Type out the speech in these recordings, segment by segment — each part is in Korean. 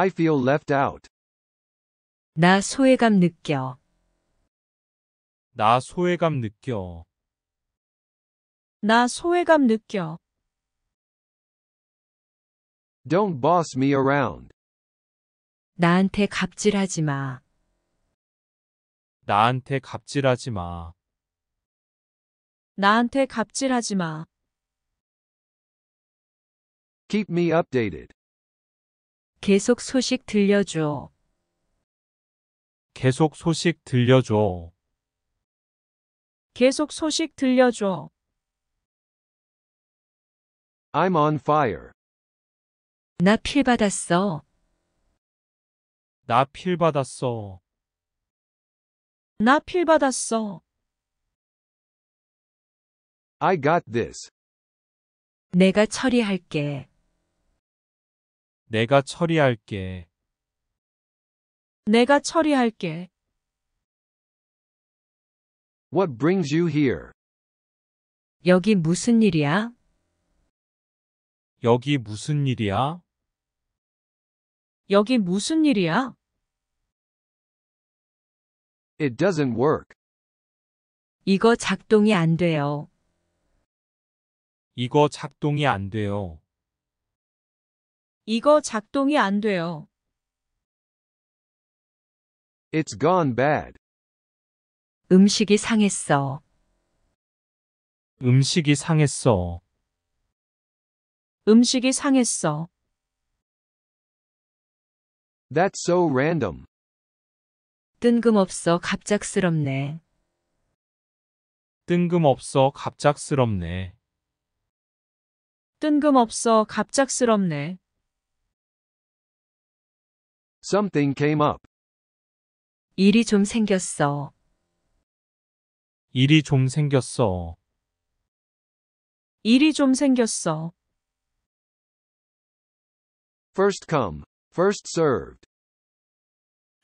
I feel left out. 나 소외감 느껴. 나 소외감 느껴. 나 소외감 느껴. Don't boss me around. 나한테 갑질하지 마. 나한테 갑질하지 마. 나한테 갑질하지 마. Keep me updated. 계속 소식 들려줘. 계속 소식 들려줘. 계속 소식 들려줘. I'm on fire. 나 필 받았어. 나필 받았어. 나필 받았어. I got this. 내가 처리할게. 내가 처리할게. 내가 처리할게. What brings you here? 여기 무슨 일이야? 여기 무슨 일이야? 여기 무슨 일이야? It doesn't work. 이거 작동이 안 돼요. 이거 작동이 안 돼요. 이거 작동이 안 돼요. It's gone bad. 음식이 상했어. 음식이 상했어. 음식이 상했어. That's so random. 뜬금없어 갑작스럽네. 뜬금없어 갑작스럽네. 뜬금없어 갑작스럽네. Something came up. 일이 좀 생겼어. 일이 좀 생겼어. 일이 좀 생겼어. First come, first served.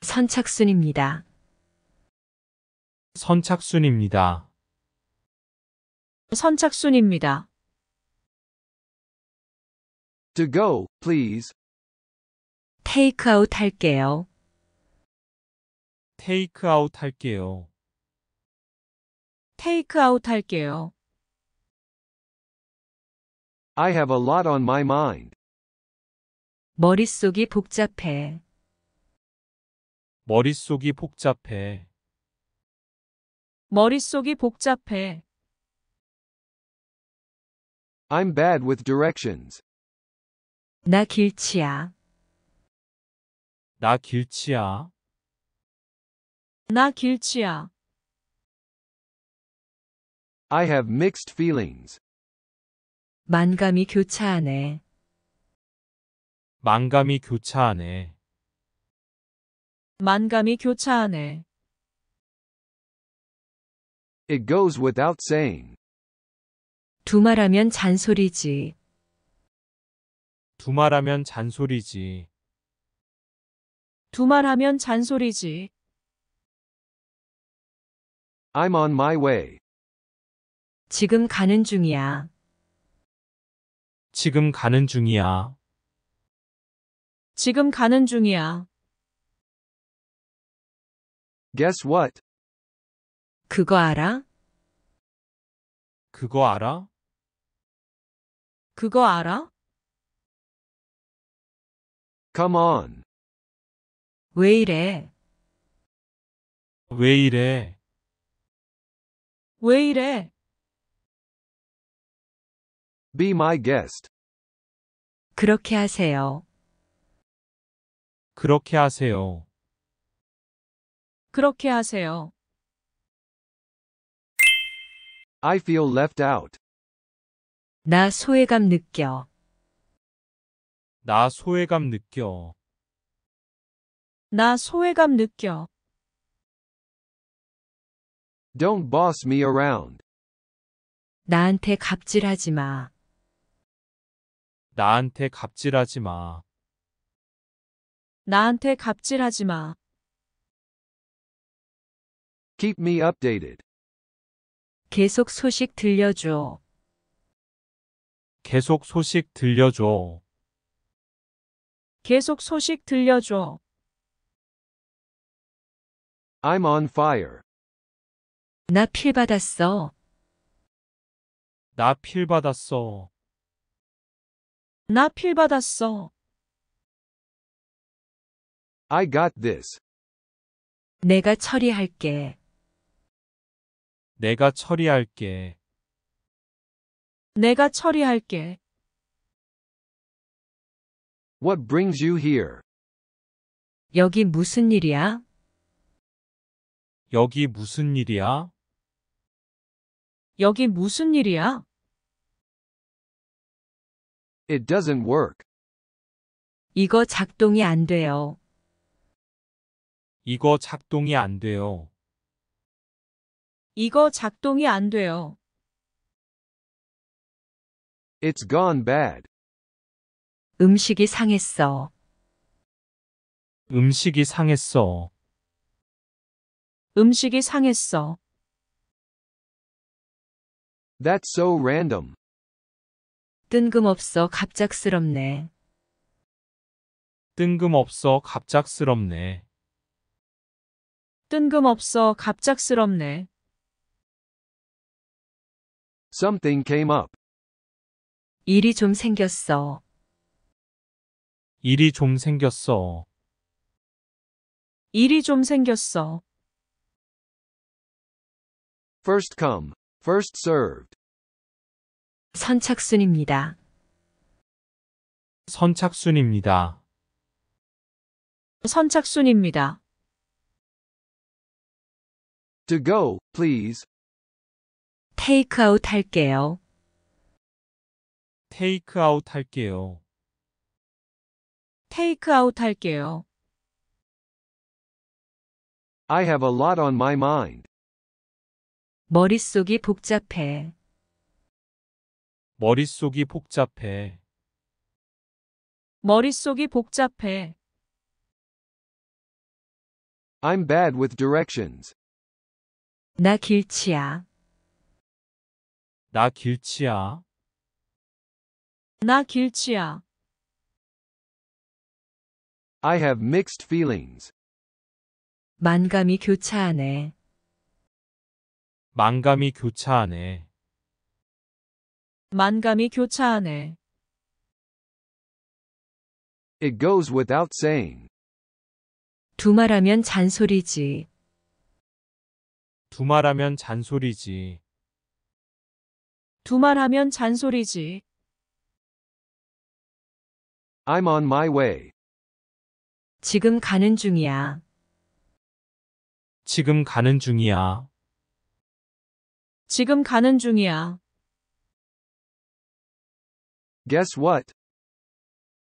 선착순입니다. 선착순입니다. 선착순입니다. To go, please, 테이크아웃 할게요. 테이크아웃 할게요. 테이크아웃 할게요. I have a lot on my mind. 머릿속이 복잡해. 머릿속이 복잡해. 머릿속이 복잡해. I'm bad with directions. 나 길치야. 나 길치야. 나 길치야. I have mixed feelings. 만감이 교차하네. 만감이 교차하네. 만감이 교차하네. It goes without saying. 두말하면 잔소리지. 두말하면 잔소리지. 두말하면 잔소리지. I'm on my way. 지금 가는 중이야. 지금 가는 중이야. 지금 가는 중이야. Guess what? 그거 알아? 그거 알아? 그거 알아? Come on. 왜 이래? 왜 이래? 왜 이래? Be my guest. 그렇게 하세요. 그렇게 하세요. 그렇게 하세요. I feel left out. 나 소외감 느껴. 나 소외감 느껴. 나 소외감 느껴. Don't boss me around. 나한테 갑질하지 마. 나한테 갑질하지 마. 나한테 갑질하지 마. Keep me updated. 계속 소식 들려줘. 계속 소식 들려줘. 계속 소식 들려줘. I'm on fire. 나필 받았어. 나필 받았어. 나필 받았어. I got this. 내가 처리할게. 내가 처리할게. 내가 처리할게. What brings you here? 여기 무슨 일이야? 여기 무슨 일이야? 여기 무슨 일이야? It doesn't work. 이거 작동이 안 돼요. 이거 작동이 안 돼요. 이거 작동이 안 돼요. It's gone bad. 음식이 상했어. 음식이 상했어. 음식이 상했어. That's so random. 뜬금없어 갑작스럽네. 뜬금없어 갑작스럽네. 뜬금없어 갑작스럽네. Something came up. 일이 좀 생겼어. 일이 좀 생겼어. 일이 좀 생겼어. First come, first served. 선착순입니다. 선착순입니다. 선착순입니다. To go, please. 테이크아웃 할게요. 테이크아웃 할게요. 테이크아웃 할게요. I have a lot on my mind. 머릿속이 복잡해. 머릿속이 복잡해. 머릿속이 복잡해. I'm bad with directions. 나 길치야. 나 길치야. 나 길치야. I have mixed feelings. 만감이 교차하네. 만감이 교차하네. 만감이 교차하네. It goes without saying. 두말하면 잔소리지. 두말하면 잔소리지. 두말하면 잔소리지. I'm on my way. 지금 가는 중이야. 지금 가는 중이야. 지금 가는 중이야. Guess what?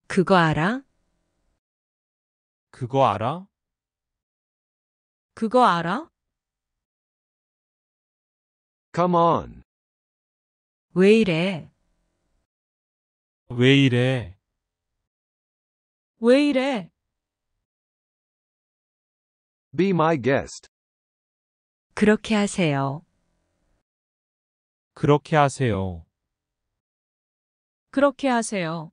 그거 알아? 그거 알아? 그거 알아? Come on. 왜 이래? 왜 이래? 왜 이래? Be my guest. 그렇게 하세요. 그렇게 하세요. 그렇게 하세요.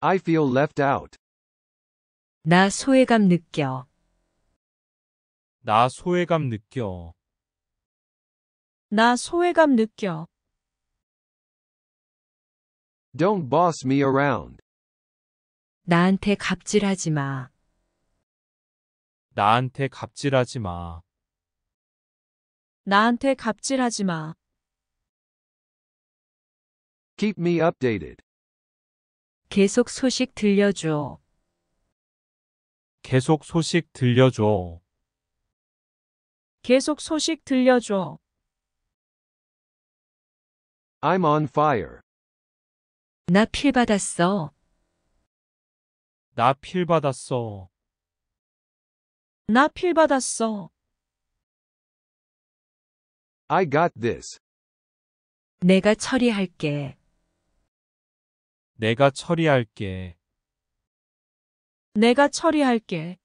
I feel left out. 나 소외감 느껴. 나 소외감 느껴. 나 소외감 느껴. Don't boss me around. 나한테 갑질하지 마. 나한테 갑질하지 마. 나한테 갑질하지 마. Keep me updated. 계속 소식 들려줘. 계속 소식 들려줘. 계속 소식 들려줘. I'm on fire. 나 필 받았어. 나 필 받았어. 나 필 받았어. I got this. 내가 처리할게. 내가 처리할게. 내가 처리할게.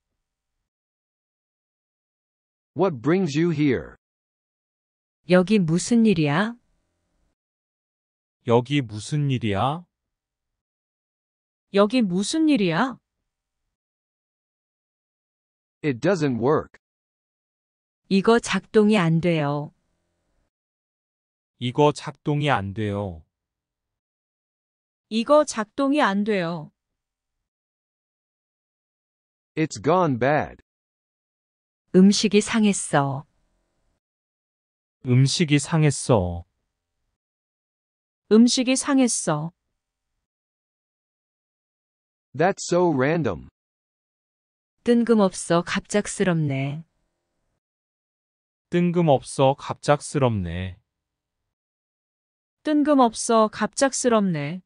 What brings you here? 여기 무슨 일이야? 여기 무슨 일이야? 여기 무슨 일이야? It doesn't work. 이거 작동이 안 돼요. 이거 작동이 안 돼요. 이거 작동이 안 돼요. It's gone bad. 음식이 상했어. 음식이 상했어. 음식이 상했어. That's so random. 뜬금없어 갑작스럽네. 뜬금없어 갑작스럽네. 뜬금없어 갑작스럽네.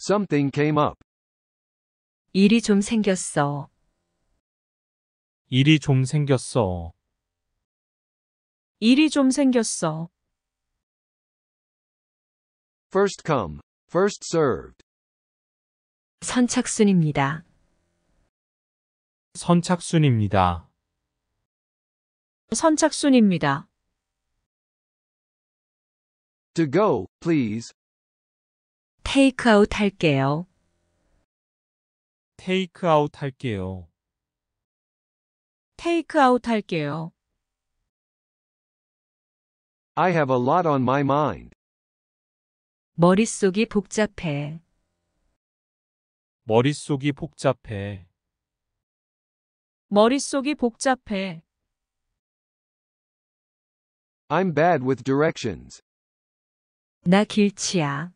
Something came up. 일이 좀 생겼어. 일이 좀 생겼어. 일이 좀 생겼어. First come, first served. 선착순입니다. 선착순입니다. 선착순입니다. To go, please. 테이크아웃 할게요. 테이크아웃 할게요. 테이크아웃 할게요. I have a lot on my mind. 머릿속이 복잡해. 머릿속이 복잡해. 머릿속이 복잡해. I'm bad with directions. 나 길치야.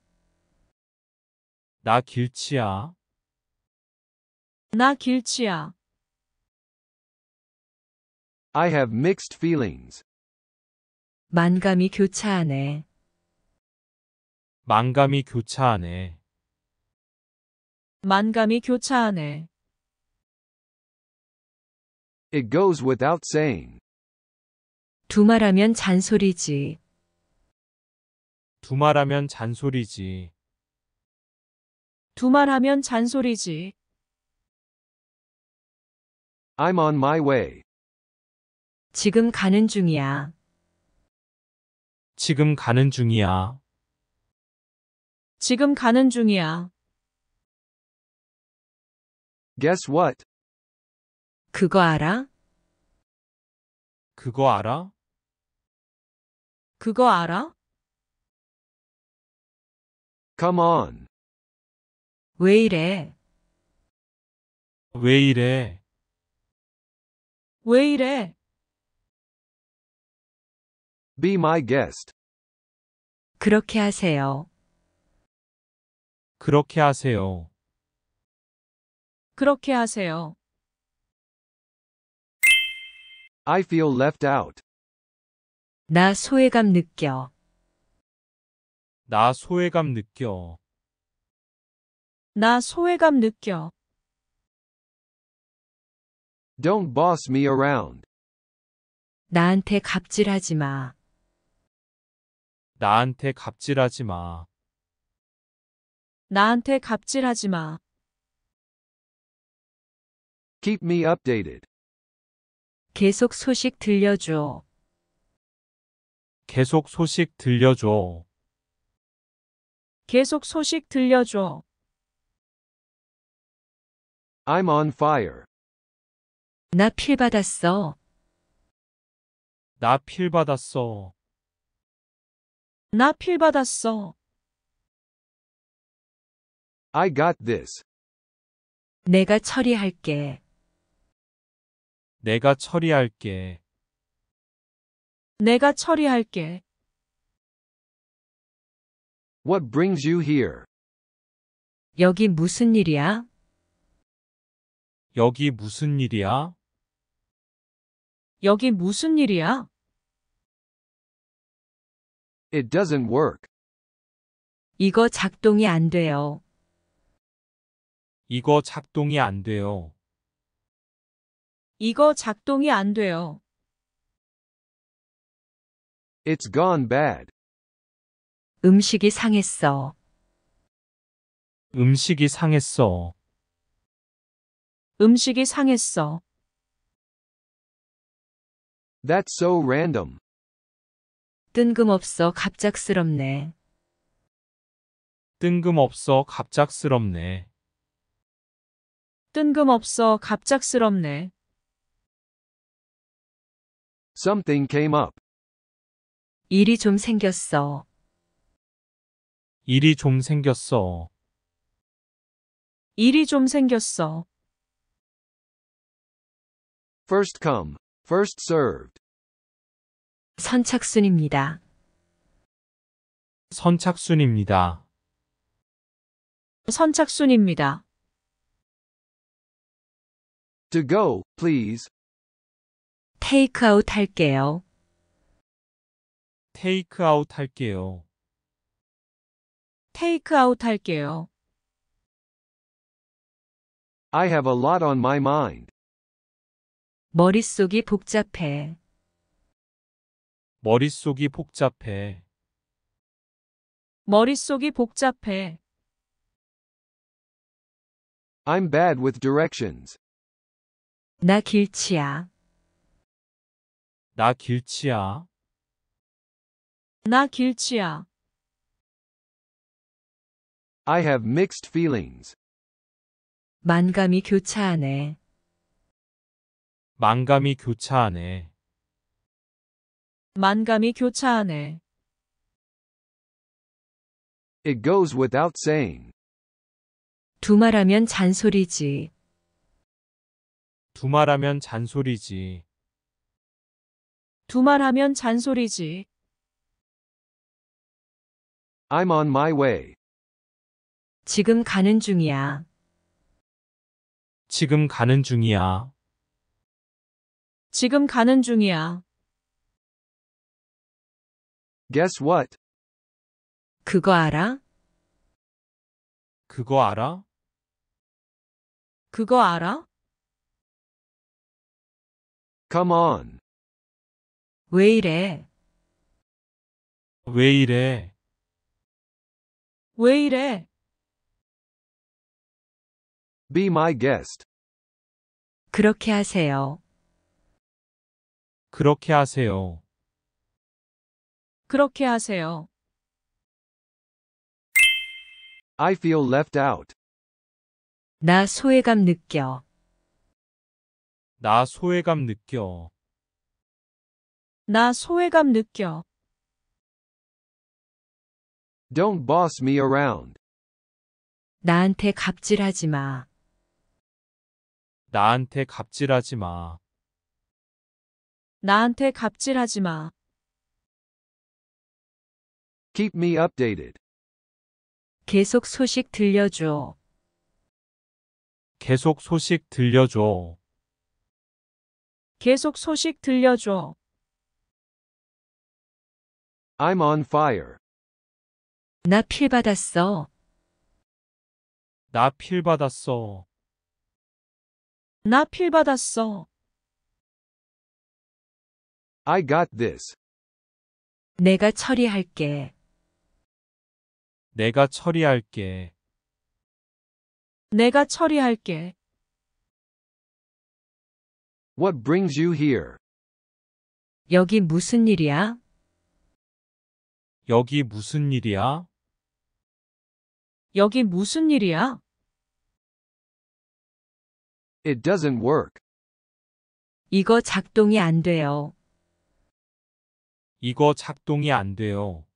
나 길치야. 나 길치야. I have mixed feelings. 만감이 교차하네. 만감이 교차하네. 만감이 교차하네. It goes without saying. 두말하면 잔소리지. 두말하면 잔소리지. 두말하면 잔소리지. I'm on my way. 지금 가는 중이야. 지금 가는 중이야. 지금 가는 중이야. Guess what? 그거 알아? 그거 알아? 그거 알아? Come on. 왜 이래? 왜 이래? 왜 이래? Be my guest. 그렇게 하세요. 그렇게 하세요. 그렇게 하세요. I feel left out. 나 소외감 느껴. 나 소외감 느껴. 나 소외감 느껴. Don't boss me around. 나한테 갑질하지 마. 나한테 갑질하지 마. 나한테 갑질하지 마. Keep me updated. 계속 소식 들려줘. 계속 소식 들려줘. 계속 소식 들려줘. I'm on fire. 나필 받았어. 나필 받았어. 나필 받았어. I got this. 내가 처리할게. 내가 처리할게. 내가 처리할게. What brings you here? 여기 무슨 일이야? 여기 무슨 일이야? 여기 무슨 일이야? It doesn't work. 이거 작동이 안 돼요. 이거 작동이 안 돼요. 이거 작동이 안 돼요. It's gone bad. 음식이 상했어. 음식이 상했어. 음식이 상했어. That's so random. 뜬금없어 갑작스럽네. 뜬금없어 갑작스럽네. 뜬금없어 갑작스럽네. Something came up. 일이 좀 생겼어. 일이 좀 생겼어. 일이 좀 생겼어. First come, first served. 선착순입니다. 선착순입니다. 선착순입니다. To go, please. 테이크아웃 할게요. 테이크아웃 할게요. 테이크아웃 할게요. I have a lot on my mind. 머릿속이 복잡해. 머릿속이 복잡해. 머릿속이 복잡해. I'm bad with directions. 나 길치야. 나 길치야. 나 길치야. I have mixed feelings. 만감이 교차하네. 만감이 교차하네. 만감이 교차하네. It goes without saying. 두말하면 잔소리지. 두말하면 잔소리지. 두말하면 잔소리지. I'm on my way. 지금 가는 중이야. 지금 가는 중이야. 지금 가는 중이야. Guess what? 그거 알아? 그거 알아? 그거 알아? Come on. 왜 이래? 왜 이래? 왜 이래? Be my guest. 그렇게 하세요. 그렇게 하세요. 그렇게 하세요. I feel left out. 나 소외감 느껴. 나 소외감 느껴. 나 소외감 느껴. Don't boss me around. 나한테 갑질하지 마. 나한테 갑질하지 마. 나한테 갑질하지 마. Keep me updated. 계속 소식 들려줘. 계속 소식 들려줘. 계속 소식 들려줘. I'm on fire. 나 필 받았어. 나 필 받았어. 나필 받았어. I got this. 내가 처리할게. 내가 처리할게. 내가 처리할게. What brings you here? 여기 무슨 일이야? 여기 무슨 일이야? 여기 무슨 일이야? It doesn't work. 이거 작동이 안 돼요. 이거 작동이 안 돼요.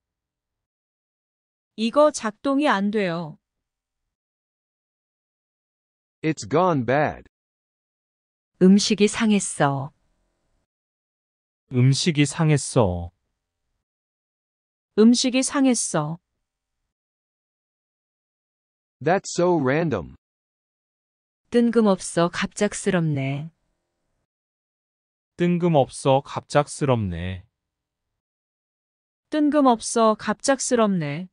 이거 작동이 안 돼요. It's gone bad. 음식이 상했어. 음식이 상했어. 음식이 상했어. That's so random. 뜬금없어 갑작스럽네. 뜬금없어 갑작스럽네. 뜬금없어 갑작스럽네.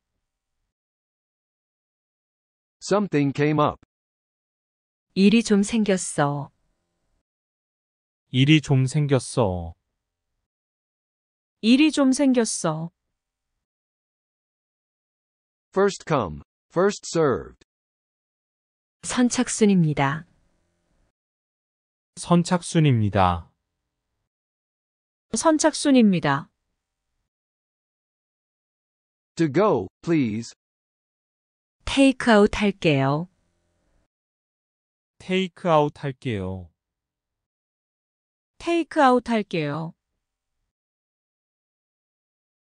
Something came up. 일이 좀 생겼어. 일이 좀 생겼어. 일이 좀 생겼어. First come, first served. 선착순입니다. 선착순입니다. 선착순입니다. To go, please. 테이크아웃 할게요. 테이크아웃 할게요. 테이크아웃 할게요.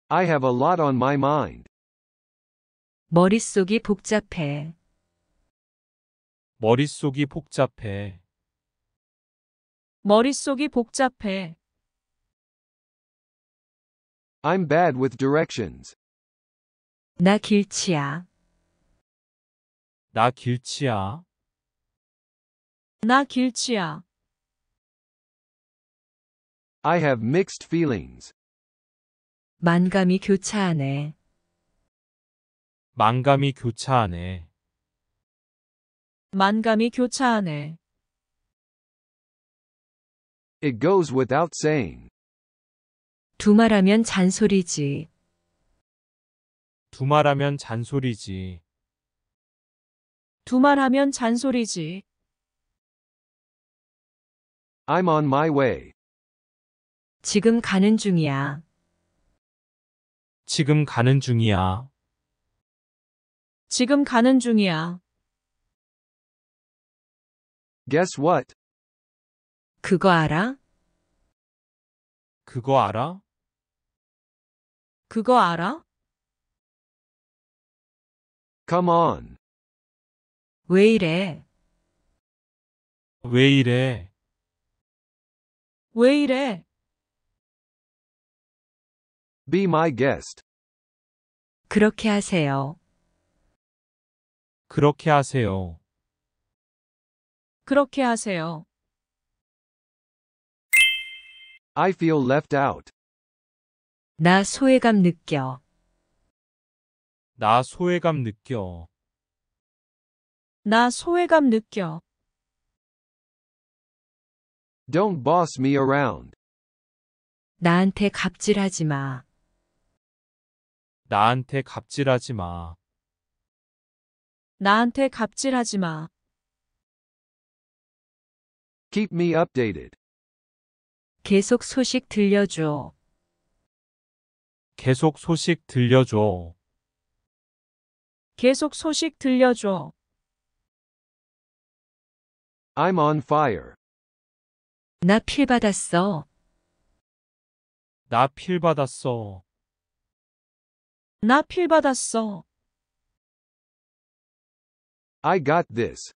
I have a lot on my mind. 머릿속이 복잡해. 머릿속이 복잡해. 머릿속이 복잡해. I'm bad with directions. 나 길치야. 나 길치야. 나 길치야. I have mixed feelings. 만감이 교차하네. 만감이 교차하네. 만감이 교차하네. It goes without saying. 두말하면 잔소리지. 두 말하면 잔소리지. 두 말하면 잔소리지. I'm on my way. 지금 가는 중이야. 지금 가는 중이야. 지금 가는 중이야. Guess what? 그거 알아? 그거 알아? 그거 알아? Come on. 왜 이래? 왜 이래? 왜 이래? Be my guest. 그렇게 하세요. 그렇게 하세요. 그렇게 하세요. I feel left out. 나 소외감 느껴. 나 소외감 느껴. 나 소외감 느껴. Don't boss me around. 나한테 갑질하지 마. 나한테 갑질하지 마. 나한테 갑질하지 마. Keep me updated. 계속 소식 들려줘. 계속 소식 들려줘. 계속 소식 들려줘. I'm on fire. 나필 받았어. 나필 받았어. 나필 받았어. I got this.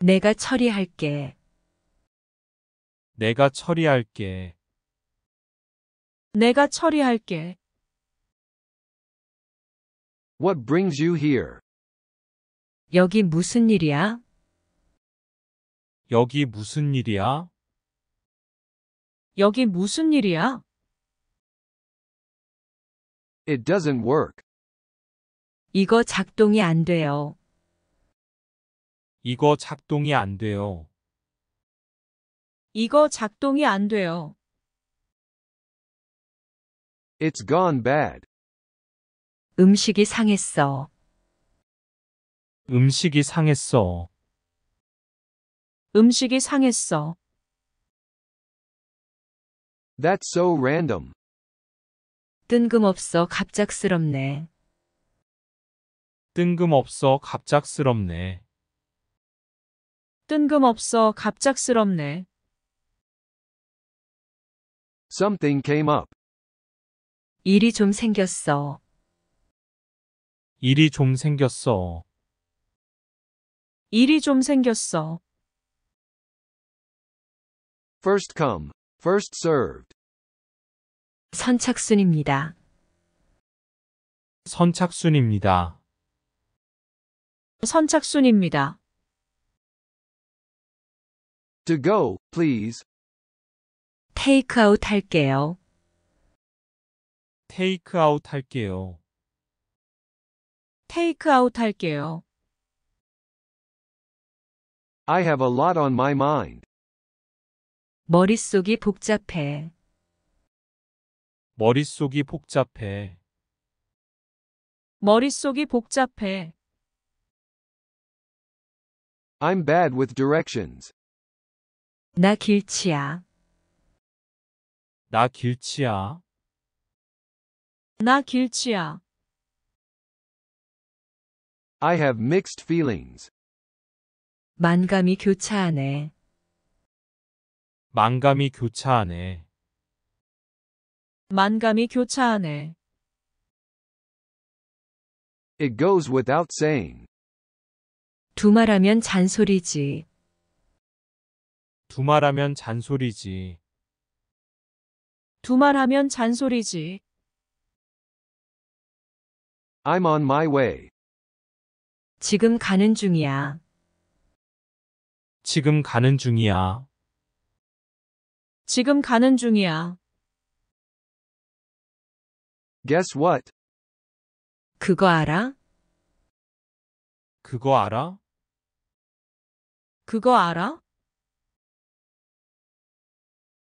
내가 처리할게. 내가 처리할게. 내가 처리할게. What brings you here? 여기 무슨 일이야? 여기 무슨 일이야? 여기 무슨 일이야? It doesn't work. 이거 작동이 안 돼요. 이거 작동이 안 돼요. 이거 작동이 안 돼요. It's gone bad. 음식이 상했어. 음식이 상했어. 음식이 상했어. That's so random. 뜬금없어 갑작스럽네. 뜬금없어 갑작스럽네. 뜬금없어 갑작스럽네. Something came up. 일이 좀 생겼어. 일이 좀 생겼어. 일이 좀 생겼어. First come, first served. 선착순입니다. 선착순입니다. 선착순입니다. To go, please. 테이크아웃 할게요. 테이크아웃 할게요. 테이크아웃 할게요. I have a lot on my mind. 머릿속이 복잡해. 머릿속이 복잡해. 머릿속이 복잡해. I'm bad with directions. 나 길치야. 나 길치야. 나 길치야. I have mixed feelings. 만감이 교차하네. 만감이 교차하네. 만감이 교차하네. It goes without saying. 두말하면 잔소리지. 두말하면 잔소리지. 두말하면 잔소리지. I'm on my way. 지금 가는 중이야. 지금 가는 중이야. 지금 가는 중이야. Guess what? 그거 알아? 그거 알아? 그거 알아?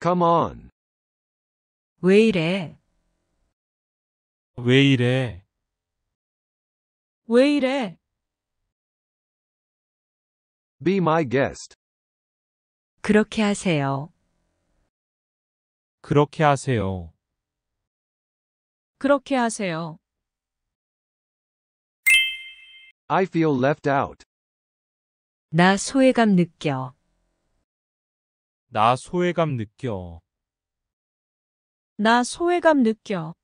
Come on. 왜 이래? 왜 이래? 왜 이래? Be my guest. 그렇게 하세요. 그렇게 하세요. 그렇게 하세요. I feel left out. 나 소외감 느껴. 나 소외감 느껴. 나 소외감 느껴.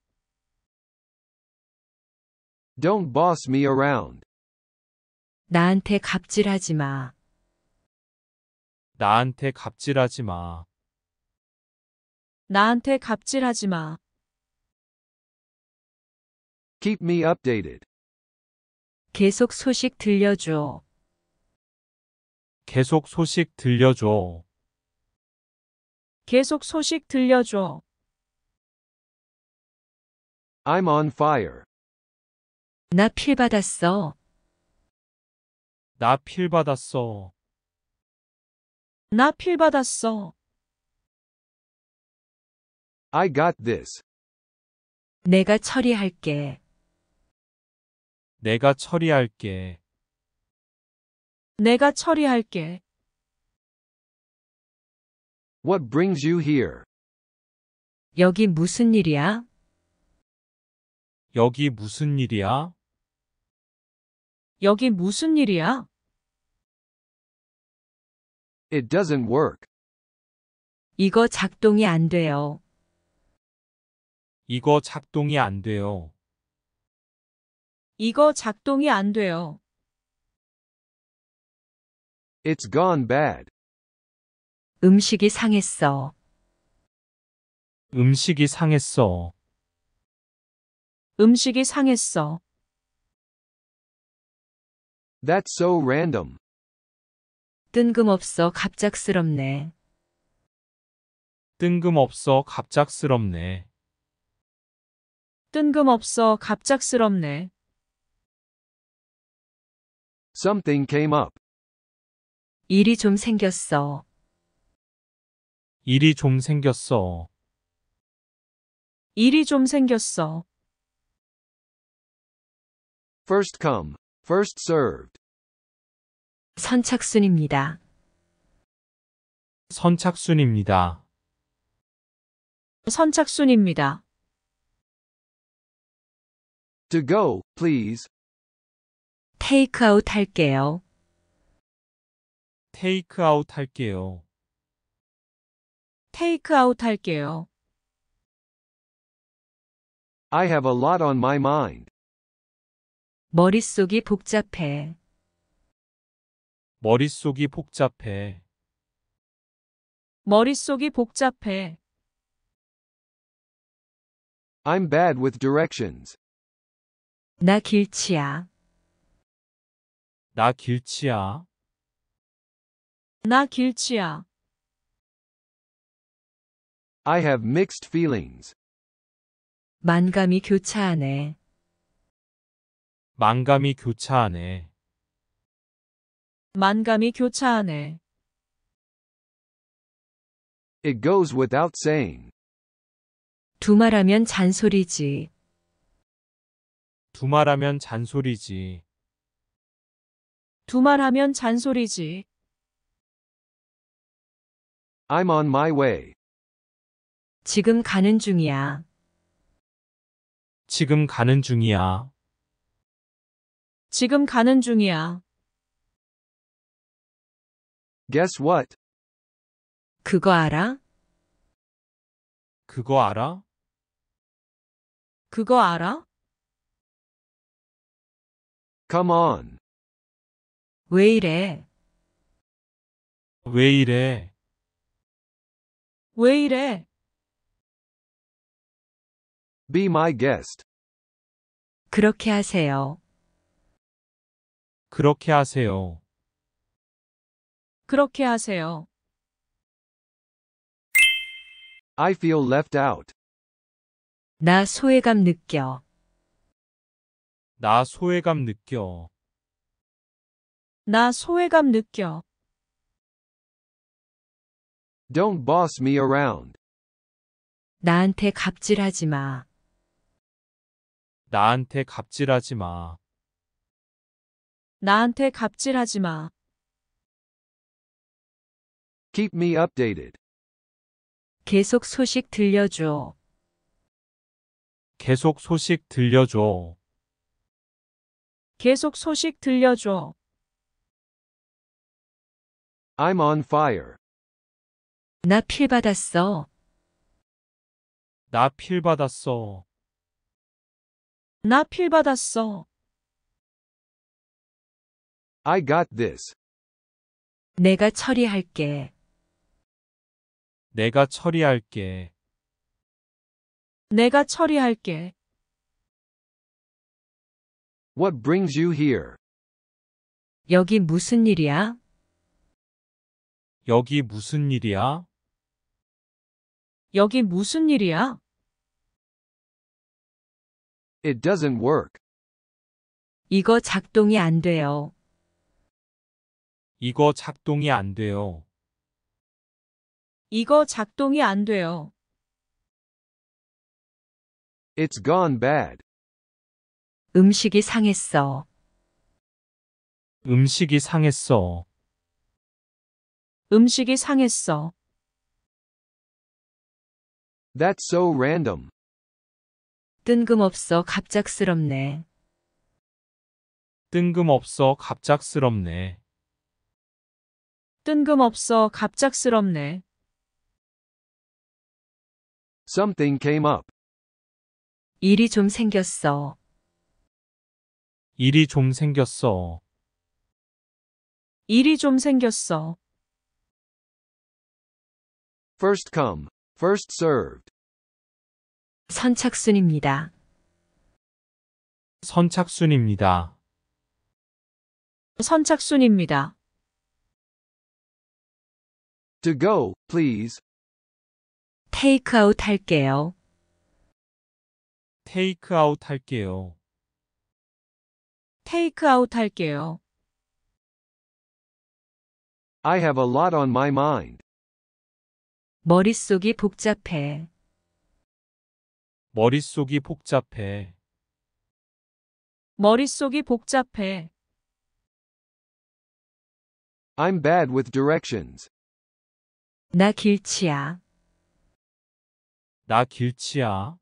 Don't boss me around. 나한테 갑질하지 마. 나한테 갑질하지 마. 나한테 갑질하지 마. Keep me updated. 계속 소식 들려줘. 계속 소식 들려줘. 계속 소식 들려줘. I'm on fire. 나필 받았어. 나필 받았어. 나필 받았어. I got this. 내가 처리할게. 내가 처리할게. 내가 처리할게. What brings you here? 여기 무슨 일이야? 여기 무슨 일이야? 여기 무슨 일이야? It doesn't work. 이거 작동이 안 돼요. 이거 작동이 안 돼요. 이거 작동이 안 돼요. It's gone bad. 음식이 상했어. 음식이 상했어. 음식이 상했어. That's so random. 뜬금없어 갑작스럽네. 뜬금없어 갑작스럽네. 뜬금없어 갑작스럽네. Something came up. 일이 좀 생겼어. 일이 좀 생겼어. 일이 좀 생겼어. First come, first served. 선착순입니다. 선착순입니다. 선착순입니다. To go, please. 테이크아웃 할게요. 테이크아웃 할게요. 테이크아웃 할게요. I have a lot on my mind. 머릿속이 복잡해. 머릿속이 복잡해. 머릿속이 복잡해. I'm bad with directions. 나 길치야. 나 길치야. 나 길치야. I have mixed feelings. 만감이 교차하네. 만감이 교차하네. 만감이 교차하네. It goes without saying. 두말하면 잔소리지. 두말하면 잔소리지. 두말하면 잔소리지. I'm on my way. 지금 가는 중이야. 지금 가는 중이야. 지금 가는 중이야. Guess what? 그거 알아? 그거 알아? 그거 알아? Come on. 왜 이래? 왜 이래? 왜 이래? Be my guest. 그렇게 하세요. 그렇게 하세요. 그렇게 하세요. I feel left out. 나 소외감 느껴. 나 소외감 느껴. 나 소외감 느껴. Don't boss me around. 나한테 갑질하지 마. 나한테 갑질하지 마. 나한테 갑질하지 마. Keep me updated. 계속 소식 들려줘. 계속 소식 들려줘. 계속 소식 들려줘. I'm on fire. 나 필 받았어. 나 필 받았어. 나 필 받았어. I got this. 내가 처리할게. 내가 처리할게. 내가 처리할게. What brings you here? 여기 무슨 일이야? 여기 무슨 일이야? 여기 무슨 일이야? It doesn't work. 이거 작동이 안 돼요. 이거 작동이 안 돼요. 이거 작동이 안 돼요. It's gone bad. 음식이 상했어. 음식이 상했어. 음식이 상했어. That's so random. 뜬금없어 갑작스럽네. 뜬금없어 갑작스럽네. 뜬금없어 갑작스럽네. Something came up. 일이 좀 생겼어. 일이 좀 생겼어. 일이 좀 생겼어. First come, first served. 선착순입니다. 선착순입니다. 선착순입니다. To go, please. take 할게요. 테이크아웃 할게요. take 할게요. I have a lot on my mind. 머릿속이 복잡해. 머릿속이 복잡해. 머릿속이 복잡해. I'm bad with directions. 나 길치야. 나 길치야.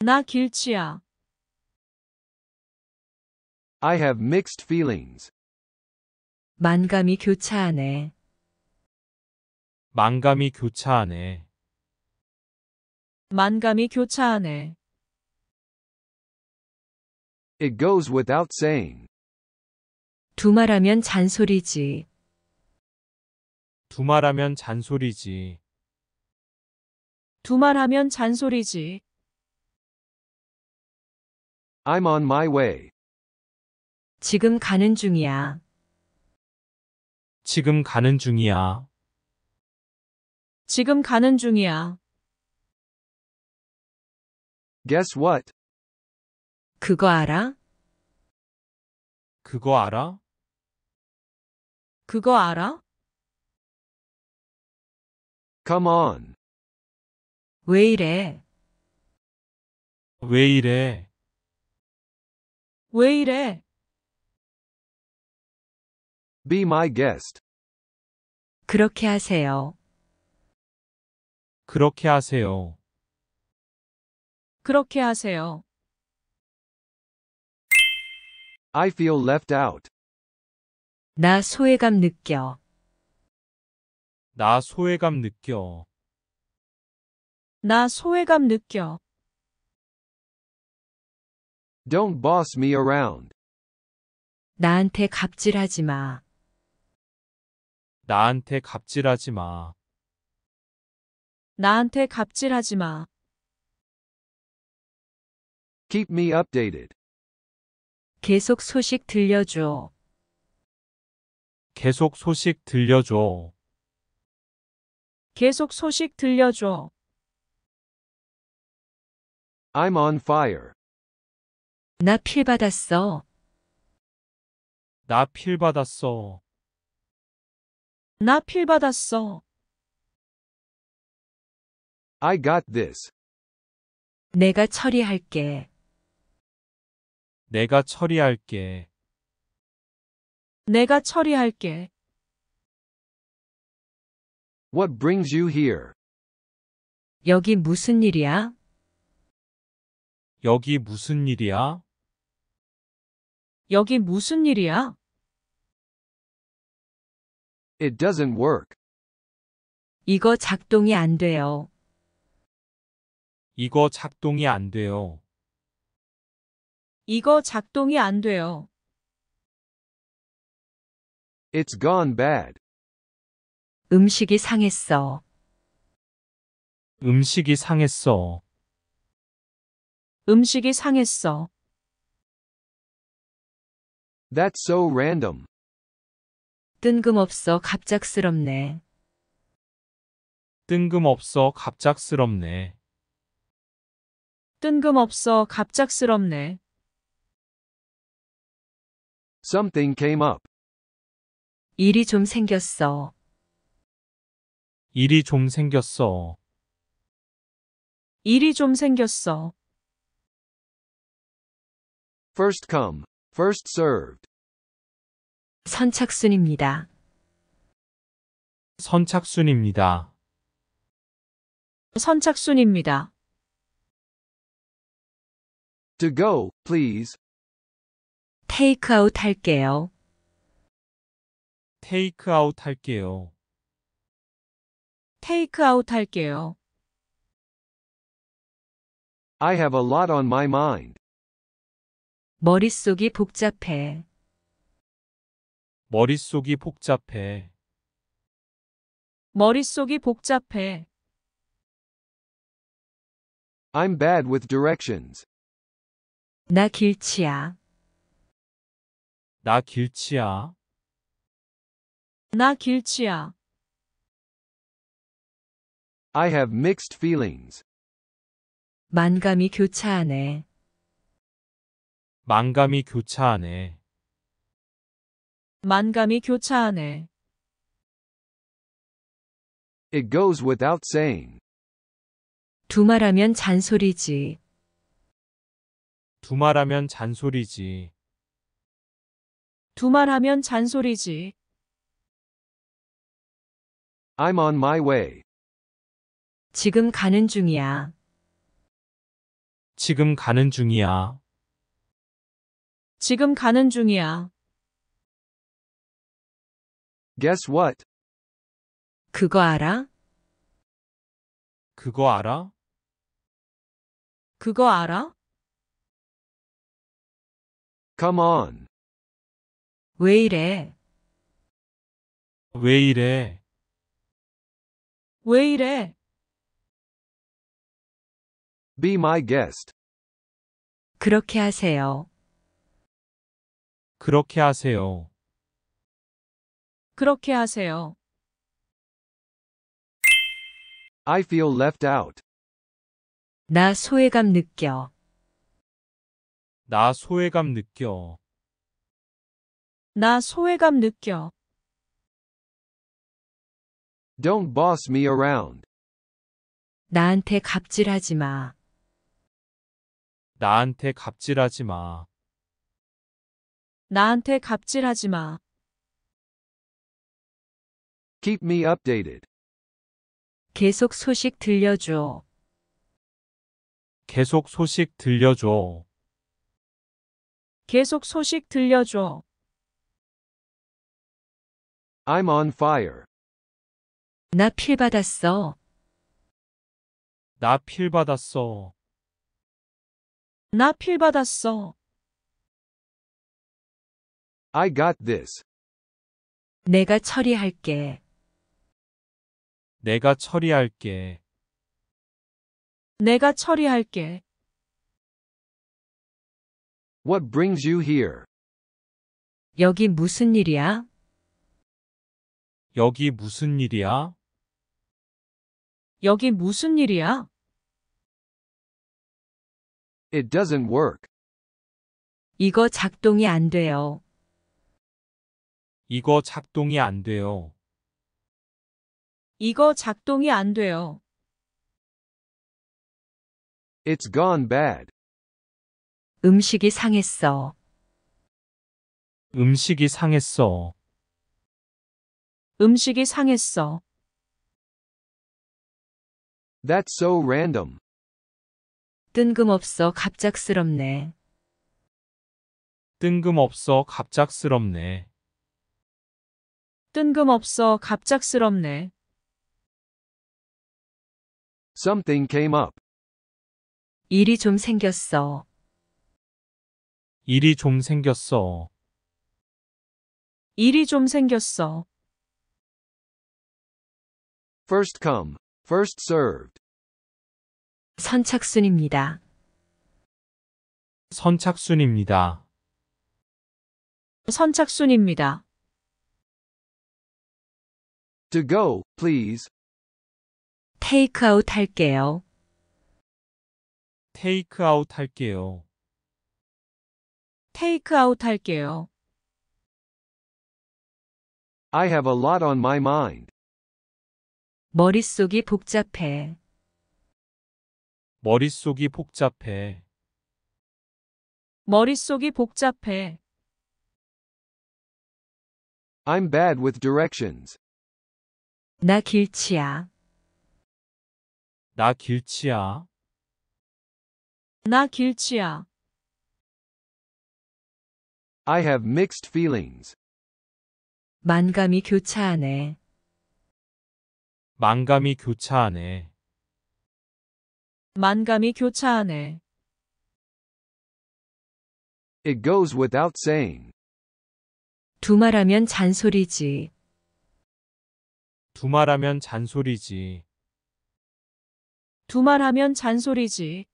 나 길치야. I have mixed feelings. 만감이 교차하네. 만감이 교차하네. 만감이 교차하네. It goes without saying. 두말하면 잔소리지. 두말하면 잔소리지. 두말하면 잔소리지. I'm on my way. 지금 가는 중이야. 지금 가는 중이야. 지금 가는 중이야. Guess what? 그거 알아? 그거 알아? 그거 알아? Come on. 왜 이래? 왜 이래? 왜 이래? Be my guest. 그렇게 하세요. 그렇게 하세요. 그렇게 하세요. I feel left out. 나 소외감 느껴. 나 소외감 느껴. 나 소외감 느껴. Don't boss me around. 나한테 갑질하지 마. 나한테 갑질하지 마. 나한테 갑질하지 마. Keep me updated. 계속 소식 들려줘. 계속 소식 들려줘. 계속 소식 들려줘. I'm on fire. 나필 받았어. 나필 받았어. 나필 받았어. I got this. 내가 처리할게. 내가 처리할게. 내가 처리할게. What brings you here? 여기 무슨 일이야? 여기 무슨 일이야? 여기 무슨 일이야? It doesn't work. 이거 작동이 안 돼요. 이거 작동이 안 돼요. 이거 작동이 안 돼요. It's gone bad. 음식이 상했어. 음식이 상했어. 음식이 상했어. That's so random. 뜬금없어 갑작스럽네. 뜬금없어 갑작스럽네. 뜬금없어 갑작스럽네. Something came up. 일이 좀 생겼어. 일이 좀 생겼어. 일이 좀 생겼어. First come, first served. 선착순입니다. 선착순입니다. 선착순입니다. To go, please. 테이크아웃 할게요. 테이크아웃 할게요. 테이크아웃 할게요. I have a lot on my mind. 머릿속이 복잡해. 머릿속이 복잡해. 머릿속이 복잡해. I'm bad with directions. 나 길치야. 나 길치야. 나 길치야. I have mixed feelings. 만감이 교차하네. 만감이 교차하네. 만감이 교차하네. It goes without saying. 두말하면 잔소리지. 두말하면 잔소리지. 두말하면 잔소리지. I'm on my way. 지금 가는 중이야. 지금 가는 중이야. 지금 가는 중이야. Guess what? 그거 알아? 그거 알아? 그거 알아? Come on. 왜 이래? 왜 이래? 왜 이래? Be my guest. 그렇게 하세요. 그렇게 하세요. 그렇게 하세요. I feel left out. 나 소외감 느껴. 나 소외감 느껴. 나 소외감 느껴. Don't boss me around. 나한테 갑질하지 마. 나한테 갑질하지 마. 나한테 갑질하지 마. Keep me updated. 계속 소식 들려줘. 계속 소식 들려줘. 계속 소식 들려줘. I'm on fire. 나 필 받았어. 나 필 받았어. 나필 받았어. I got this. 내가 처리할게. 내가 처리할게. 내가 처리할게. What brings you here? 여기 무슨 일이야? 여기 무슨 일이야? 여기 무슨 일이야? 여기 무슨 일이야? It doesn't work. 이거 작동이 안 돼요. 이거 작동이 안 돼요. 이거 작동이 안 돼요. It's gone bad. 음식이 상했어. 음식이 상했어. 음식이 상했어. That's so random. 뜬금없어 갑작스럽네. 뜬금없어 갑작스럽네. 뜬금없어 갑작스럽네. Something came up. 일이 좀 생겼어. 일이 좀 생겼어. 일이 좀 생겼어. First come, first served. 선착순입니다. 선착순입니다. 선착순입니다. To go, please. 테이크아웃 할게요. 테이크아웃 할게요. 테이크아웃 할게요. I have a lot on my mind. 머릿속이 복잡해. 머릿속이 복잡해. 머릿속이 복잡해. I'm bad with directions. 나 길치야. 나 길치야. 나 길치야. I have mixed feelings. 만감이 교차하네. 만감이 교차하네. 만감이 교차하네. It goes without saying. 두말하면 잔소리지. 두말하면 잔소리지. 두말하면 잔소리지.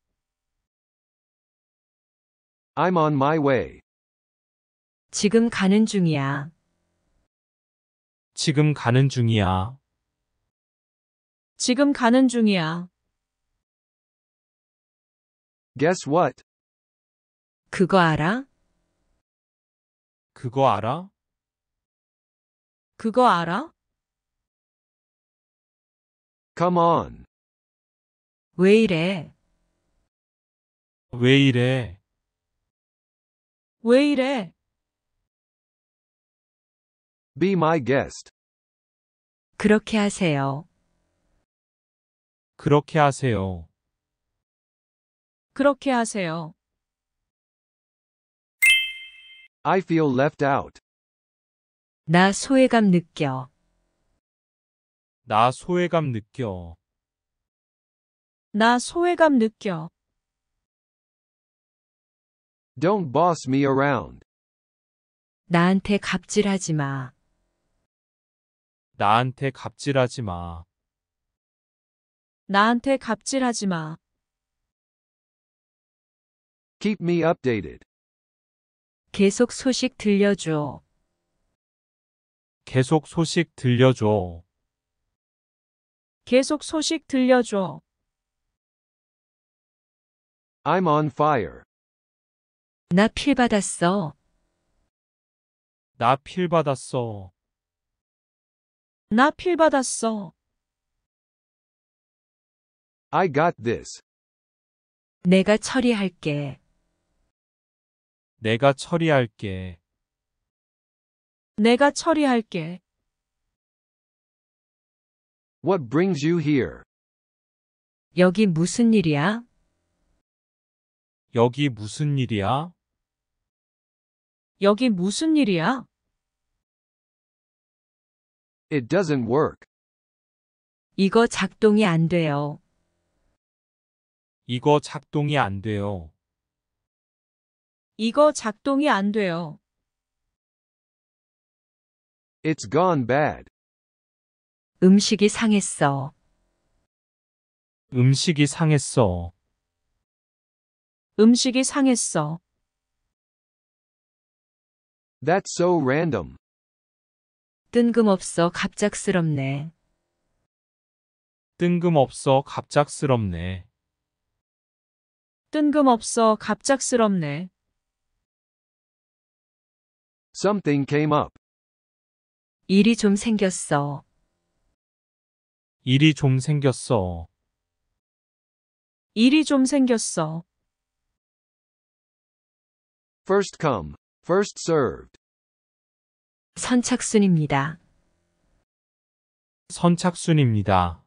I'm on my way. 지금 가는 중이야. 지금 가는 중이야. 지금 가는 중이야. Guess what? 그거 알아? 그거 알아? 그거 알아? Come on. 왜 이래? 왜 이래? 왜 이래? Be my guest. 그렇게 하세요. 그렇게 하세요. 그렇게 하세요. I feel left out. 나 소외감 느껴. 나 소외감 느껴. 나 소외감 느껴. Don't boss me around. 나한테 갑질하지 마. 나한테 갑질하지 마. 나한테 갑질하지 마. Keep me updated. 계속 소식 들려줘. 계속 소식 들려줘. 계속 소식 들려줘. I'm on fire. 나필 받았어. 나필 받았어. 나필 받았어. I got this. 내가 처리할게. 내가 처리할게. 내가 처리할게. What brings you here? 여기 무슨 일이야? 여기 무슨 일이야? 여기 무슨 일이야? It doesn't work. 이거 작동이 안 돼요. 이거 작동이 안 돼요. 이거 작동이 안 돼요. It's gone bad. 음식이 상했어. 음식이 상했어. 음식이 상했어. That's so random. 뜬금없어 갑작스럽네. 뜬금없어 갑작스럽네. 뜬금없어 갑작스럽네. Something came up. 일이 좀 생겼어. 일이 좀 생겼어. 일이 좀 생겼어. First come, first served. 선착순입니다. 선착순입니다.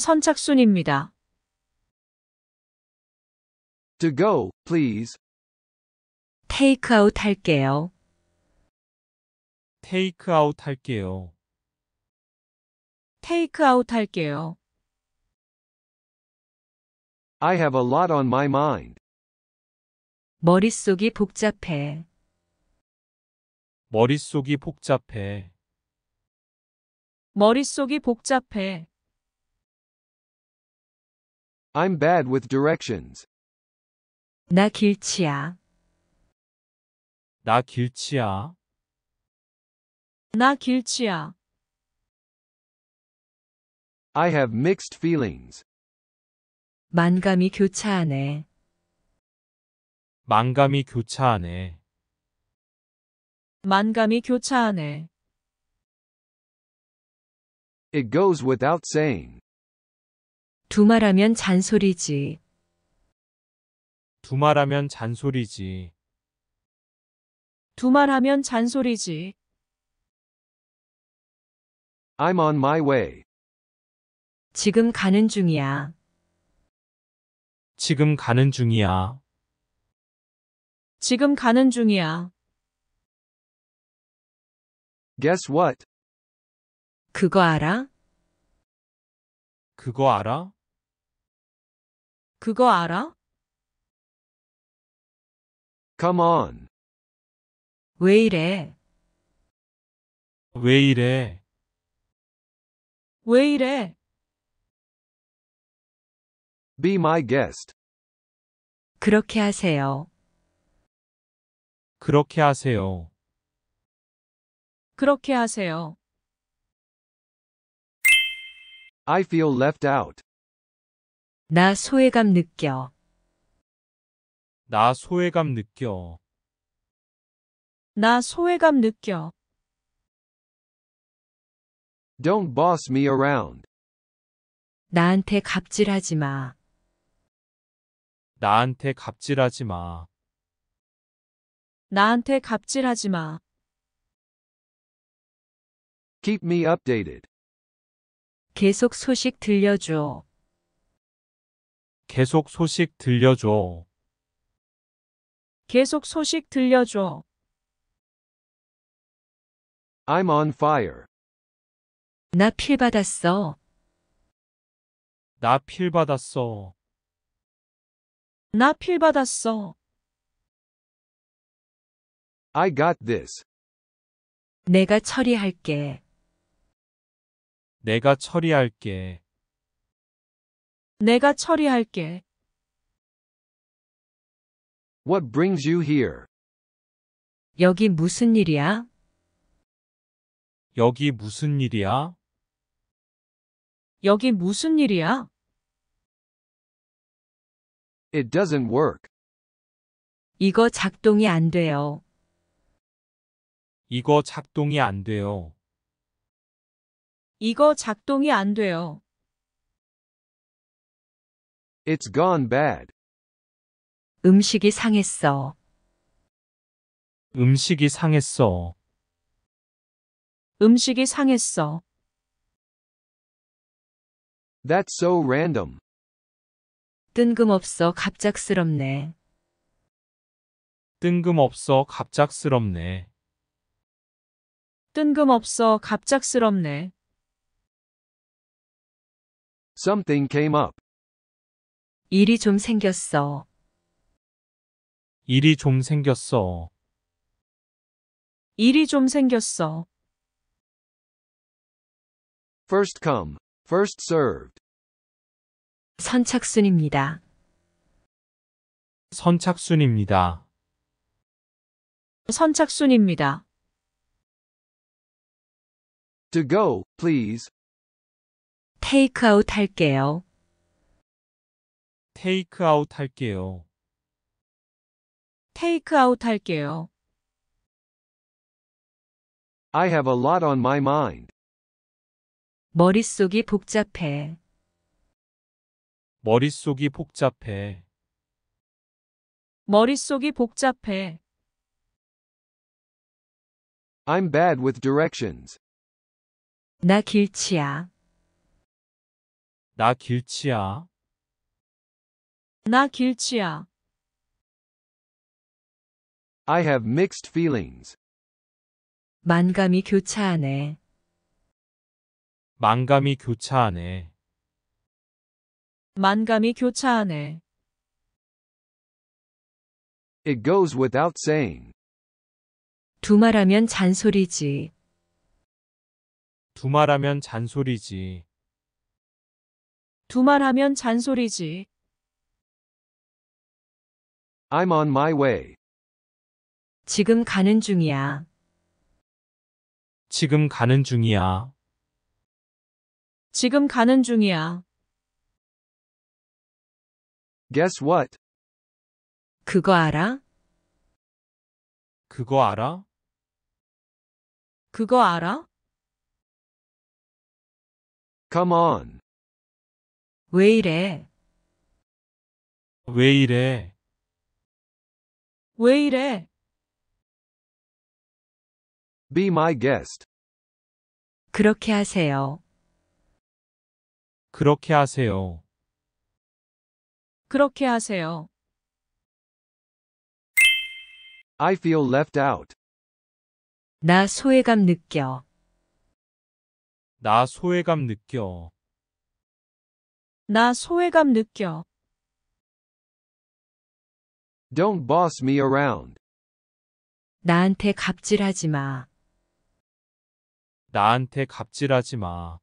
선착순입니다. To go, please. 테이크아웃 할게요. 테이크아웃 할게요. 테이크아웃 할게요. I have a lot on my mind. 머릿속이 복잡해. 머릿속이 복잡해. 머릿속이 복잡해. I'm bad with directions. 나 길치야. 나 길치야. 나 길치야. I have mixed feelings. 만감이 교차하네. 만감이 교차하네. 만감이 교차하네. It goes without saying. 두말하면 잔소리지. 두말하면 잔소리지. 두말 하면 잔소리지. I'm on my way. 지금 가는 중이야. 지금 가는 중이야. 지금 가는 중이야. Guess what? 그거 알아? 그거 알아? 그거 알아? Come on. 왜 이래? 왜 이래? 왜 이래? Be my guest. 그렇게 하세요. 그렇게 하세요. 그렇게 하세요. I feel left out. 나 소외감 느껴. 나 소외감 느껴. 나 소외감 느껴. Don't boss me around. 나한테 갑질하지 마. 나한테 갑질하지 마. 나한테 갑질하지 마. Keep me updated. 계속 소식 들려줘. 계속 소식 들려줘. 계속 소식 들려줘. I'm on fire. 나 필받았어. 나 필받았어. 나 필받았어. I got this. 내가 처리할게. 내가 처리할게. 내가 처리할게. What brings you here? 여기 무슨 일이야? 여기 무슨 일이야? 여기 무슨 일이야? It doesn't work. 이거 작동이 안 돼요. 이거 작동이 안 돼요. 이거 작동이 안 돼요. It's gone bad. 음식이 상했어. 음식이 상했어. 음식이 상했어. That's so random. 뜬금없어 갑작스럽네. 뜬금없어 갑작스럽네. 뜬금없어 갑작스럽네. Something came up. 일이 좀 생겼어. 일이 좀 생겼어. 일이 좀 생겼어. First come, first served. 선착순입니다. 선착순입니다. 선착순입니다. To go, please. 테이크아웃 할게요. 테이크아웃 할게요. 테이크아웃 할게요. I have a lot on my mind. 머릿속이 복잡해. 머릿속이 복잡해. 머릿속이 복잡해. I'm bad with directions. 나 길치야. 나 길치야. 나 길치야. I have mixed feelings. 만감이 교차하네. 만감이 교차하네. 만감이 교차하네. It goes without saying. 두말하면 잔소리지. 두말하면 잔소리지. 두말하면 잔소리지. I'm on my way. 지금 가는 중이야. 지금 가는 중이야. 지금 가는 중이야. Guess what? 그거 알아? 그거 알아? 그거 알아? Come on. 왜 이래? 왜 이래? 왜 이래? Be my guest. 그렇게 하세요. 그렇게 하세요. 그렇게 하세요. I feel left out. 나 소외감 느껴. 나 소외감 느껴. 나 소외감 느껴. Don't boss me around. 나한테 갑질하지 마. 나한테 갑질하지 마.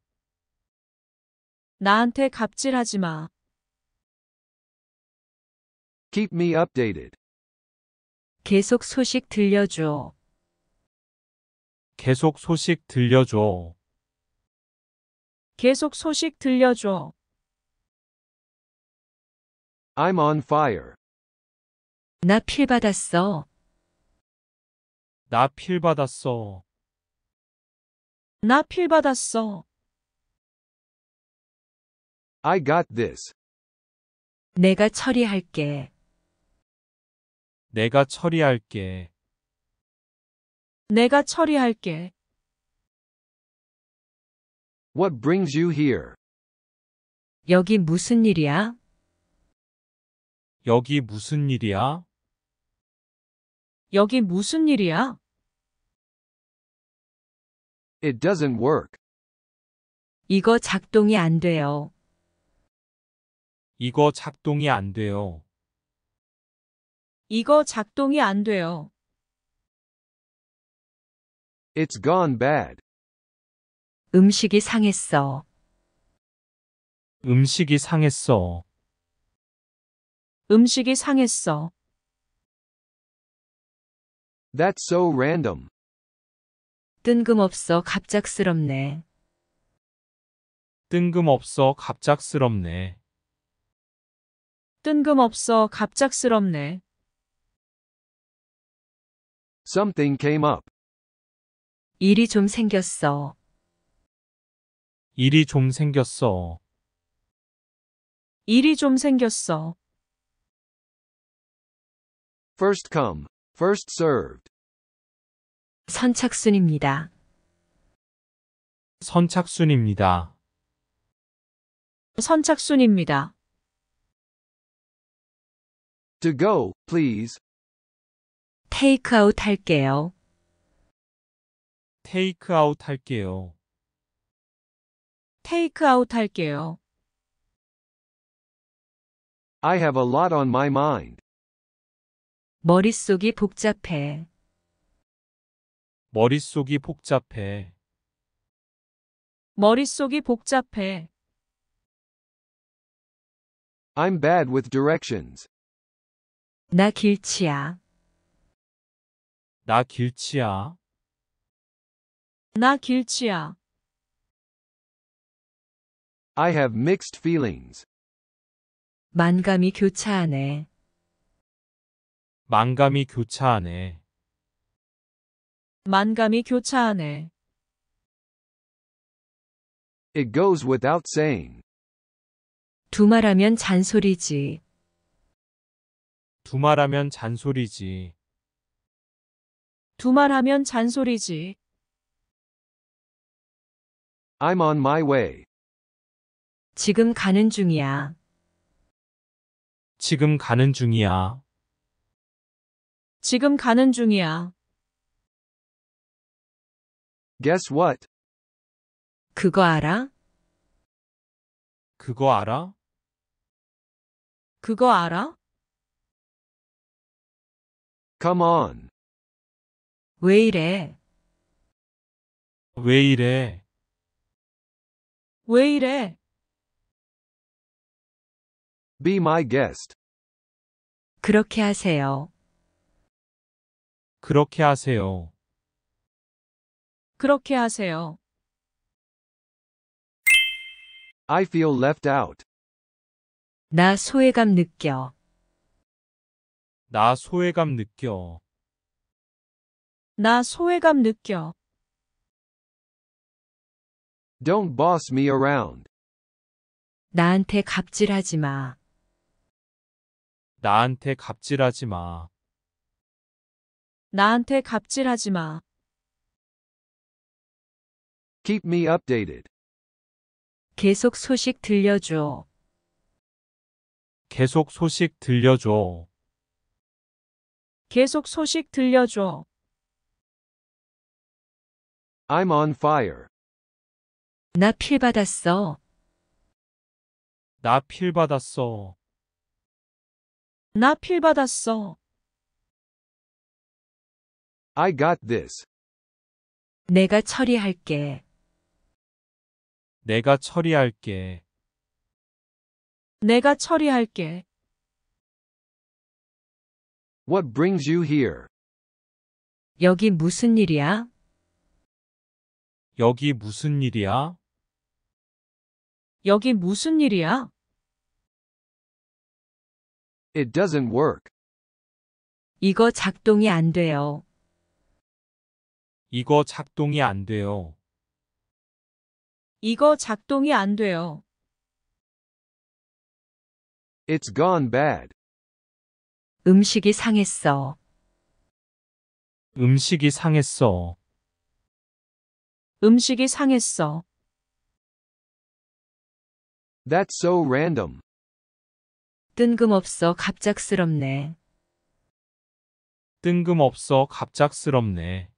나한테 갑질하지 마. Keep me updated. 계속 소식 들려줘. 계속 소식 들려줘. 계속 소식 들려줘. I'm on fire. 나 필 받았어. 나 필 받았어. 나 필 받았어. I got this. 내가 처리할게. 내가 처리할게. 내가 처리할게. What brings you here? 여기 무슨 일이야? 여기 무슨 일이야? 여기 무슨 일이야? It doesn't work. 이거 작동이 안 돼요. 이거 작동이 안 돼요. 이거 작동이 안 돼요. It's gone bad. 음식이 상했어. 음식이 상했어. 음식이 상했어. That's so random. 뜬금없어 갑작스럽네. 뜬금없어 갑작스럽네. 뜬금없어 갑작스럽네. Something came up. 일이 좀 생겼어. 일이 좀 생겼어. 일이 좀 생겼어. First come, first served. 선착순입니다. 선착순입니다. 선착순입니다. To go, please. 테이크아웃 할게요. 테이크아웃 할게요. 테이크아웃 할게요. I have a lot on my mind. 머릿속이 복잡해. 머릿속이 복잡해. 머릿속이 복잡해. I'm bad with directions. 나 길치야. 나 길치야. 나 길치야. I have mixed feelings. 만감이 교차하네. 만감이 교차하네. 만감이 교차하네. It goes without saying. 두말하면 잔소리지. 두말하면 잔소리지. 두말하면 잔소리지. I'm on my way. 지금 가는 중이야. 지금 가는 중이야. 지금 가는 중이야. Guess what? 그거 알아? 그거 알아? 그거 알아? Come on. 왜 이래? 왜 이래? 왜 이래? Be my guest. 그렇게 하세요. 그렇게 하세요. 그렇게 하세요. I feel left out. 나 소외감 느껴. 나 소외감 느껴. 나 소외감 느껴. Don't boss me around. 나한테 갑질하지 마. 나한테 갑질하지 마. 나한테 갑질하지 마. Keep me updated. 계속 소식 들려줘. 계속 소식 들려줘. 계속 소식 들려줘. I'm on fire. 나 필받았어. 나 필받았어. 나 필받았어. I got this. 내가 처리할게. 내가 처리할게. 내가 처리할게. What brings you here? 여기 무슨 일이야? 여기 무슨 일이야? 여기 무슨 일이야? It doesn't work. 이거 작동이 안 돼요. 이거 작동이 안 돼요. 이거 작동이 안 돼요. It's gone bad. 음식이 상했어. 음식이 상했어. 음식이 상했어. That's so random. 뜬금없어 갑작스럽네. 뜬금없어 갑작스럽네.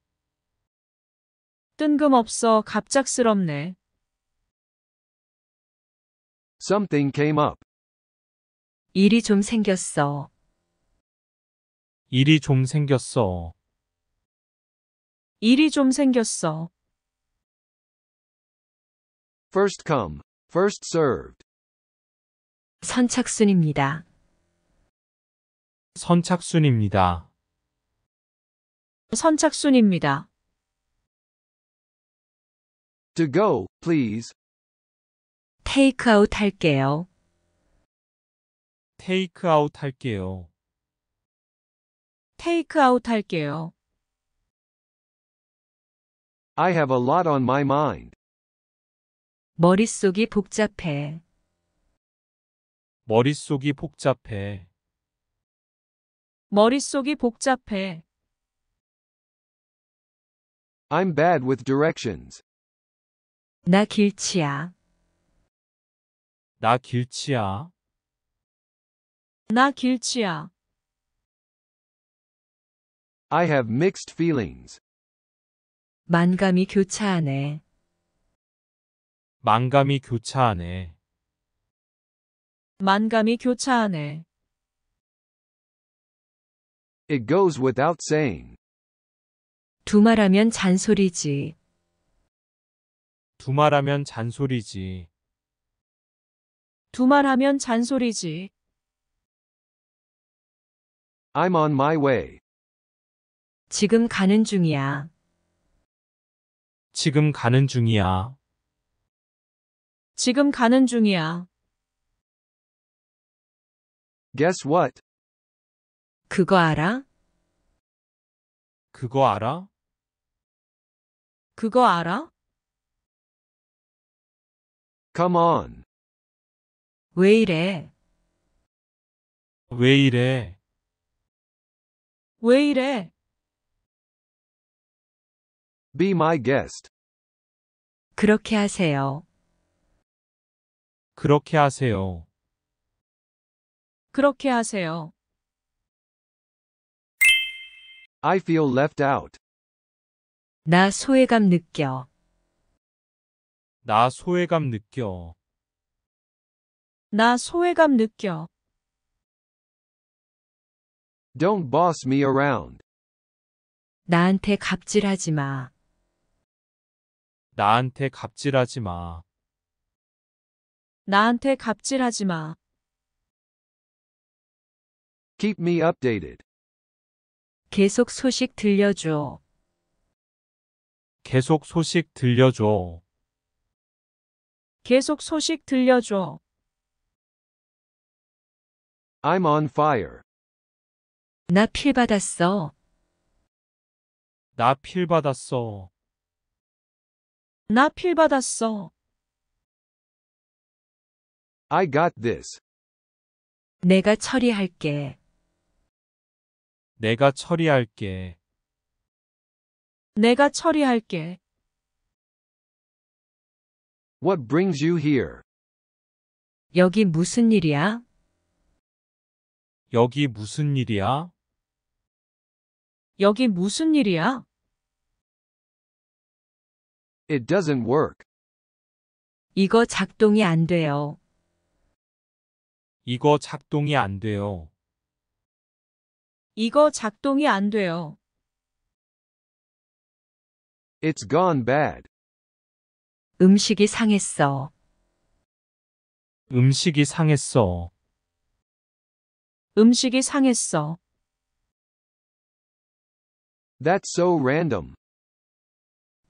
뜬금없어 갑작스럽네. Something came up. 일이 좀 생겼어. 일이 좀 생겼어. 일이 좀 생겼어. First come, first served. 선착순입니다. 선착순입니다. 선착순입니다. To go, please. 테이크아웃 할게요. 테이크아웃 할게요. 테이크아웃 할게요. I have a lot on my mind. 머릿속이 복잡해. 머릿속이 복잡해. 머릿속이 복잡해. I'm bad with directions. 나 길치야. 나 길치야. 나 길치야. I have mixed feelings. 만감이 교차하네. 만감이 교차하네. 만감이 교차하네. It goes without saying. 두말하면 잔소리지. 두말하면 잔소리지. 두말하면 잔소리지. I'm on my way. 지금 가는 중이야. 지금 가는 중이야. 지금 가는 중이야. Guess what? 그거 알아? 그거 알아? 그거 알아? Come on. 왜 이래? 왜 이래? 왜 이래? Be my guest. 그렇게 하세요. 그렇게 하세요. 그렇게 하세요. I feel left out. 나 소외감 느껴. 나 소외감 느껴. 나 소외감 느껴. Don't boss me around. 나한테 갑질하지 마. 나한테 갑질하지 마. 나한테 갑질하지 마. Keep me updated. 계속 소식 들려줘. 계속 소식 들려줘. 계속 소식 들려줘. I'm on fire. 나 필 받았어. 나 필 받았어. 나필 받았어. I got this. 내가 처리할게. 내가 처리할게. 내가 처리할게. What brings you here? 여기 무슨 일이야? 여기 무슨 일이야? 여기 무슨 일이야? It doesn't work. 이거 작동이 안 돼요. 이거 작동이 안 돼요. 이거 작동이 안 돼요. It's gone bad. 음식이 상했어. 음식이 상했어. 음식이 상했어. That's so random.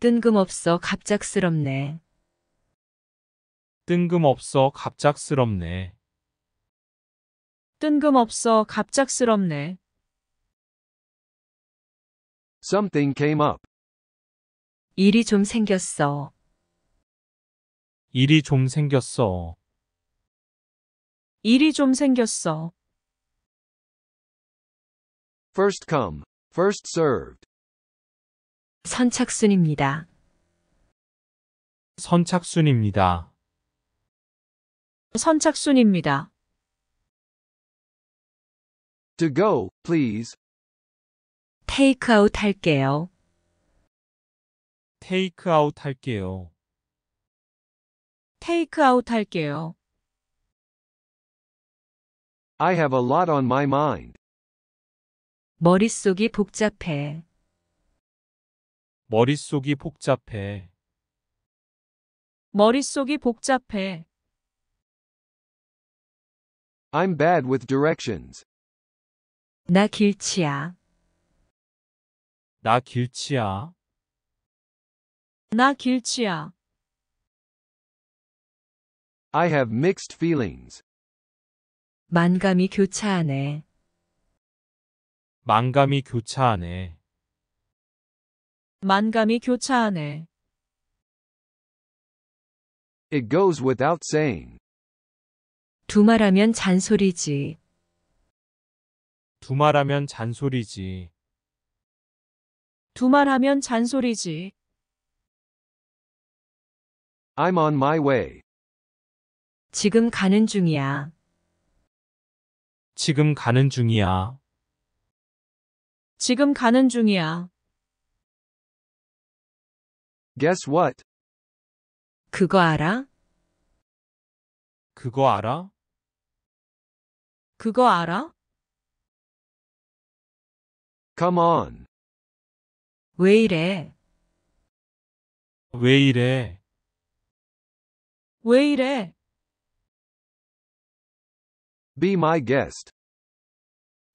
뜬금없어 갑작스럽네. 뜬금없어 갑작스럽네. 뜬금없어 갑작스럽네. Something came up. 일이 좀 생겼어. 일이 좀 생겼어. 일이 좀 생겼어. First come, first served. 선착순입니다. 선착순입니다. 선착순입니다. To go, please. 테이크아웃 할게요. 테이크아웃 할게요. 테이크아웃 할게요. I have a lot on my mind. 머릿속이 복잡해. 머릿속이 복잡해. 머릿속이 복잡해. I'm bad with directions. 나 길치야. 나 길치야. 나 길치야. I have mixed feelings. 만감이 교차하네. 만감이 교차하네. 만감이 교차하네. It goes without saying. 두말하면 잔소리지. 두말하면 잔소리지. 두말하면 잔소리지. I'm on my way. 지금 가는 중이야. 지금 가는 중이야. 지금 가는 중이야. Guess what? 그거 알아? 그거 알아? 그거 알아? Come on. 왜 이래? 왜 이래? 왜 이래? Be my guest.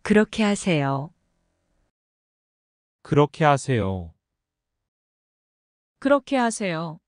그렇게 하세요. 그렇게 하세요. 그렇게 하세요.